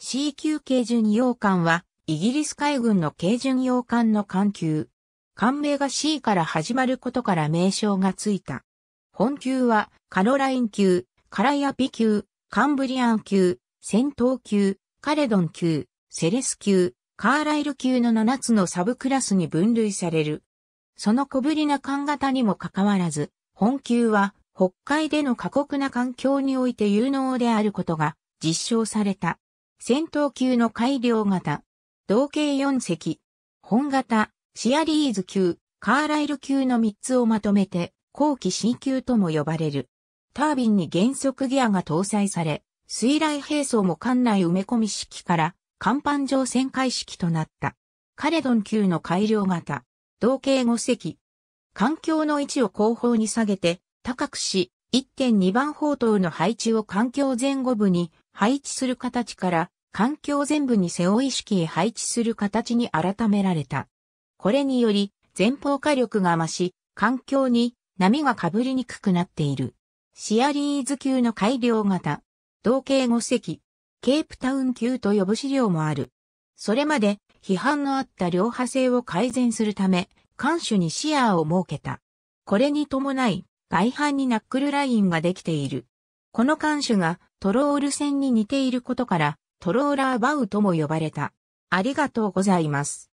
C 級軽巡洋艦は、イギリス海軍の軽巡洋艦の艦級。艦名が C から始まることから名称がついた。本級は、カロライン級、カライアピ級、カンブリアン級、戦闘級、カレドン級、セレス級、カーライル級の7つのサブクラスに分類される。その小ぶりな艦型にもかかわらず、本級は北海での過酷な環境において有能であることが実証された。戦闘級の改良型、同型4隻、本型、シアリーズ級、カーライル級の3つをまとめて、後期 C 級とも呼ばれる。タービンに原則ギアが搭載され、水雷兵装も艦内埋め込み式から、甲板上旋回式となった。カレドン級の改良型、同型5隻。環境の位置を後方に下げて、高くし、1.2番砲塔の配置を環境前後部に配置する形から、環境全部に背負い式へ配置する形に改められた。これにより、前方火力が増し、環境に波が被りにくくなっている。シアリーズ級の改良型。同型5隻。ケープタウン級と呼ぶ資料もある。それまで批判のあった両派性を改善するため、艦首にシアーを設けた。これに伴い、外反にナックルラインができている。この艦首がトロール船に似ていることから、トローラーバウとも呼ばれた。ありがとうございます。